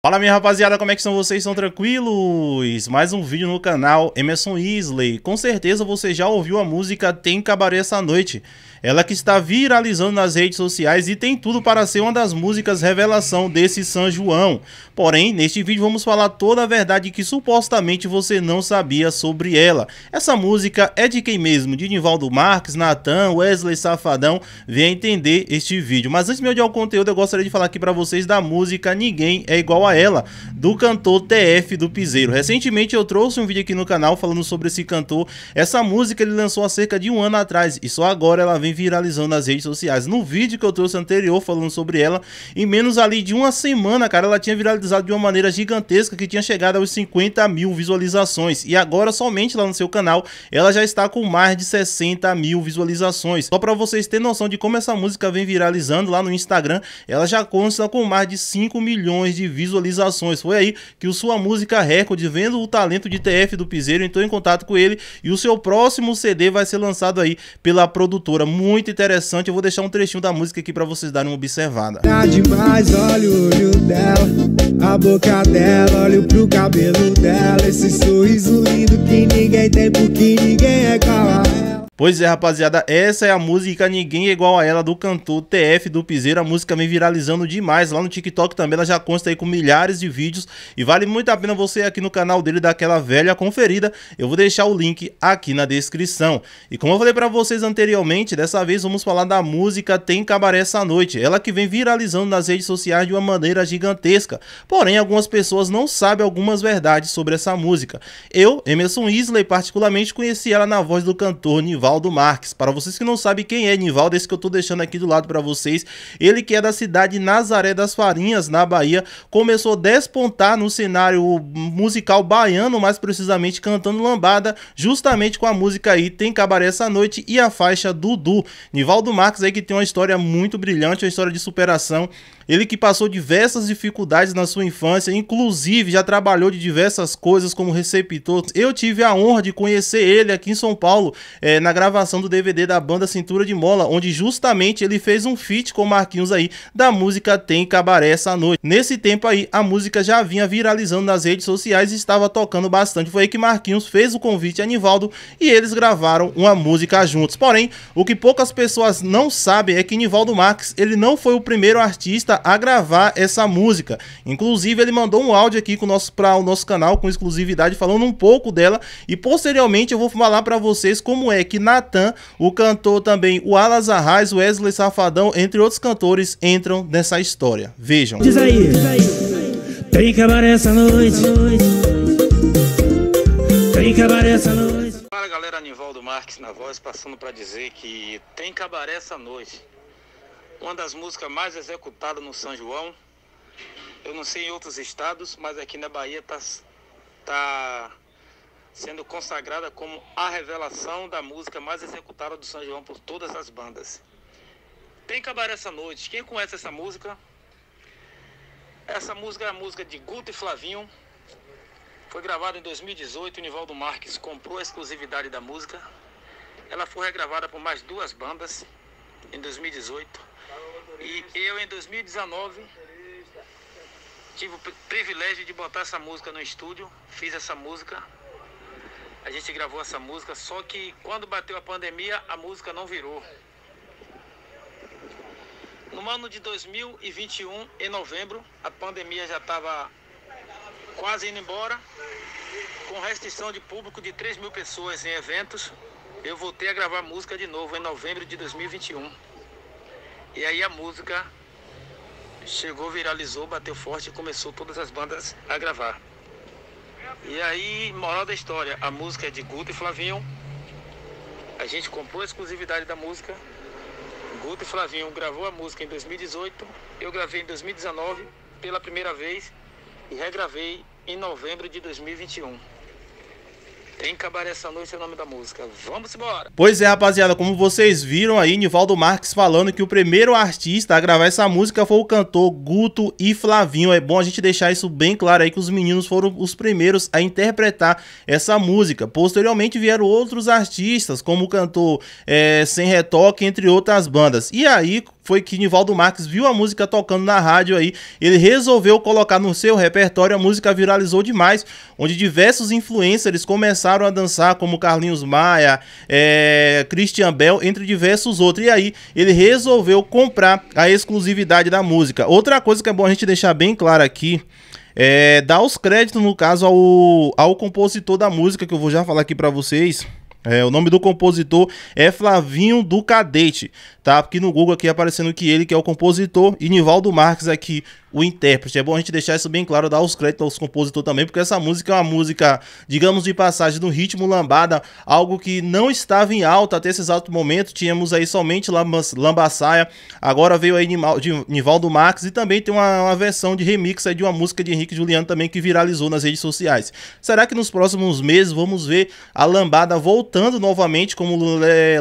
Fala minha rapaziada, como é que são vocês? São tranquilos? Mais um vídeo no canal Emerson Isley. Com certeza você já ouviu a música Tem Cabaré Essa Noite. Ela que está viralizando nas redes sociais e tem tudo para ser uma das músicas revelação desse São João. Porém, neste vídeo vamos falar toda a verdade que supostamente você não sabia sobre ela. Essa música é de quem mesmo? De Nivaldo Marques, Natan, Wesley Safadão? Venha entender este vídeo. Mas antes de eu dar o conteúdo, eu gostaria de falar aqui para vocês da música Ninguém é Igual a a ela do cantor TF do Piseiro. Recentemente eu trouxe um vídeo aqui no canal falando sobre esse cantor. Essa música ele lançou há cerca de um ano atrás e só agora ela vem viralizando nas redes sociais. No vídeo que eu trouxe anterior falando sobre ela, em menos ali de uma semana, cara, ela tinha viralizado de uma maneira gigantesca que tinha chegado aos 50 mil visualizações. E agora somente lá no seu canal ela já está com mais de 60 mil visualizações. Só para vocês terem noção de como essa música vem viralizando lá no Instagram, ela já consta com mais de 5 milhões de visualizações visualizações. Foi aí que o Sua Música recorde vendo o talento de TF do Piseiro, entrou em contato com ele e o seu próximo CD vai ser lançado aí pela produtora. Muito interessante, eu vou deixar um trechinho da música aqui para vocês darem uma observada. Tá demais, olha o olho dela, a boca dela, pro cabelo dela, esse sorriso lindo que ninguém tem porque ninguém é calado. Pois é, rapaziada, essa é a música Ninguém é Igual a Ela do cantor TF do Piseiro. A música vem viralizando demais lá no TikTok também. Ela já consta aí com milhares de vídeos e vale muito a pena você ir aqui no canal dele daquela velha conferida. Eu vou deixar o link aqui na descrição. E como eu falei para vocês anteriormente, dessa vez vamos falar da música Tem Cabaré essa noite. Ela que vem viralizando nas redes sociais de uma maneira gigantesca. Porém, algumas pessoas não sabem algumas verdades sobre essa música. Eu, Emerson Isley, particularmente conheci ela na voz do cantor Nival Nivaldo Marques. Para vocês que não sabem quem é Nivaldo, esse que eu estou deixando aqui do lado para vocês, ele que é da cidade Nazaré das Farinhas, na Bahia, começou a despontar no cenário musical baiano, mais precisamente cantando lambada, justamente com a música aí Tem Cabaré Essa Noite e a faixa Dudu. Nivaldo Marques aí que tem uma história muito brilhante, uma história de superação. Ele que passou diversas dificuldades na sua infância, inclusive já trabalhou de diversas coisas como receptor. Eu tive a honra de conhecer ele aqui em São Paulo, é, na gravação do DVD da banda Cintura de Mola, onde justamente ele fez um feat com o Marquinhos aí da música Tem Cabaré essa noite. Nesse tempo aí, a música já vinha viralizando nas redes sociais e estava tocando bastante. Foi aí que Marquinhos fez o convite a Nivaldo e eles gravaram uma música juntos. Porém, o que poucas pessoas não sabem é que Nivaldo Marques, ele não foi o primeiro artista a gravar essa música. Inclusive, ele mandou um áudio aqui para o nosso canal com exclusividade falando um pouco dela e posteriormente eu vou falar para vocês como é que Natan, o cantor também, o Alas Arraes, Wesley Safadão, entre outros cantores, entram nessa história. Vejam. Diz aí, diz aí. Tem cabaré essa noite. Tem cabaré essa noite. Fala galera, Anivaldo Marques na voz, passando para dizer que tem cabaré essa noite. Uma das músicas mais executadas no São João. Eu não sei em outros estados, mas aqui na Bahia tá, tá sendo consagrada como a revelação da música mais executada do São João por todas as bandas. Tem cabaré essa noite. Quem conhece essa música? Essa música é a música de Guto e Flavinho. Foi gravada em 2018. O Nivaldo Marques comprou a exclusividade da música. Ela foi regravada por mais duas bandas em 2018. E eu, em 2019, tive o privilégio de botar essa música no estúdio. Fiz essa música a gente gravou essa música, só que quando bateu a pandemia, a música não virou. No ano de 2021, em novembro, a pandemia já estava quase indo embora, com restrição de público de 3 mil pessoas em eventos. Eu voltei a gravar música de novo em novembro de 2021. E aí a música chegou, viralizou, bateu forte e começou todas as bandas a gravar. E aí, moral da história, a música é de Guto e Flavinho. A gente comprou a exclusividade da música. Guto e Flavinho gravou a música em 2018, eu gravei em 2019 pela primeira vez e regravei em novembro de 2021. Tem cabaré essa noite é o nome da música. Vamos embora. Pois é, rapaziada, como vocês viram aí, Nivaldo Marques falando que o primeiro artista a gravar essa música foi o cantor Guto e Flavinho. É bom a gente deixar isso bem claro aí que os meninos foram os primeiros a interpretar essa música. Posteriormente vieram outros artistas, como o cantor é, Sem Retoque, entre outras bandas. E aí, foi que Nivaldo Marques viu a música tocando na rádio aí, ele resolveu colocar no seu repertório, a música viralizou demais, onde diversos influencers começaram a dançar, como Carlinhos Maia, é, Christian Bell, entre diversos outros. E aí ele resolveu comprar a exclusividade da música. Outra coisa que é bom a gente deixar bem claro aqui é dar os créditos, no caso, ao, ao compositor da música, que eu vou já falar aqui para vocês. É, o nome do compositor é Flavinho do Cadete, tá? Porque no Google aqui aparecendo que ele que é o compositor e Nivaldo Marques aqui o intérprete. É bom a gente deixar isso bem claro, dar os créditos aos compositores também, porque essa música é uma música, digamos de passagem, do ritmo lambada, algo que não estava em alta até esse exato momento. Tínhamos aí somente Lambaçaia, agora veio aí Nivaldo Marques e também tem uma, uma versão de remix de uma música de Henrique Juliano também que viralizou nas redes sociais. Será que nos próximos meses vamos ver a lambada voltando novamente, como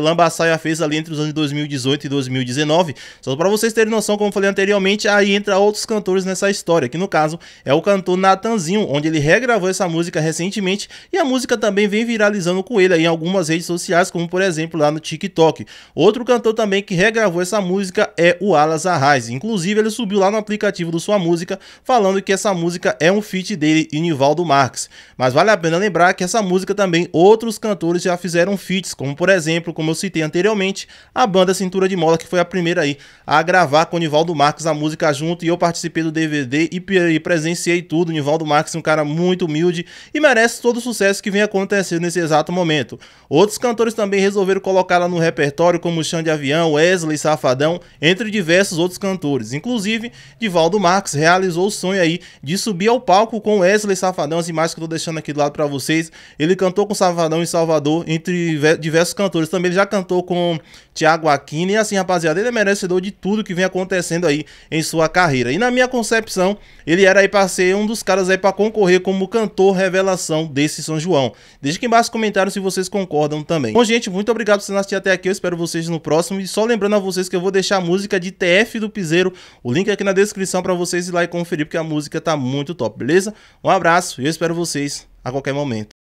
Lambaçaia fez ali entre os anos 2018 e 2019? Só para vocês terem noção, como eu falei anteriormente, aí entra outros cantores cantores nessa história, que no caso é o cantor Natanzinho, onde ele regravou essa música recentemente e a música também vem viralizando com ele em algumas redes sociais, como por exemplo lá no TikTok. Outro cantor também que regravou essa música é o Alas Arraes. Inclusive, ele subiu lá no aplicativo do sua música falando que essa música é um feat dele e Nivaldo Marques. Mas vale a pena lembrar que essa música também outros cantores já fizeram feats, como por exemplo, como eu citei anteriormente, a banda Cintura de Mola, que foi a primeira aí a gravar com o Nivaldo Marques a música junto e eu participei participei do DVD e presenciei tudo. Nivaldo Marques é um cara muito humilde e merece todo o sucesso que vem acontecendo nesse exato momento. Outros cantores também resolveram colocá-la no repertório, como Chão de Avião, Wesley, Safadão, entre diversos outros cantores. Inclusive, Nivaldo Marques realizou o sonho aí de subir ao palco com Wesley Safadão. As imagens que eu tô deixando aqui do lado para vocês. Ele cantou com Safadão em Salvador, entre diversos cantores. Também ele já cantou com Tiago Aquino. E assim, rapaziada, ele é merecedor de tudo que vem acontecendo aí em sua carreira. E na minha minha concepção, ele era aí para ser um dos caras aí para concorrer como cantor revelação desse São João. Deixe aqui embaixo nos comentários se vocês concordam também. Bom, gente, muito obrigado por vocês assistir até aqui. Eu espero vocês no próximo. E só lembrando a vocês que eu vou deixar a música de TF do Piseiro, o link aqui na descrição para vocês ir lá e conferir, porque a música tá muito top, beleza? Um abraço e eu espero vocês a qualquer momento.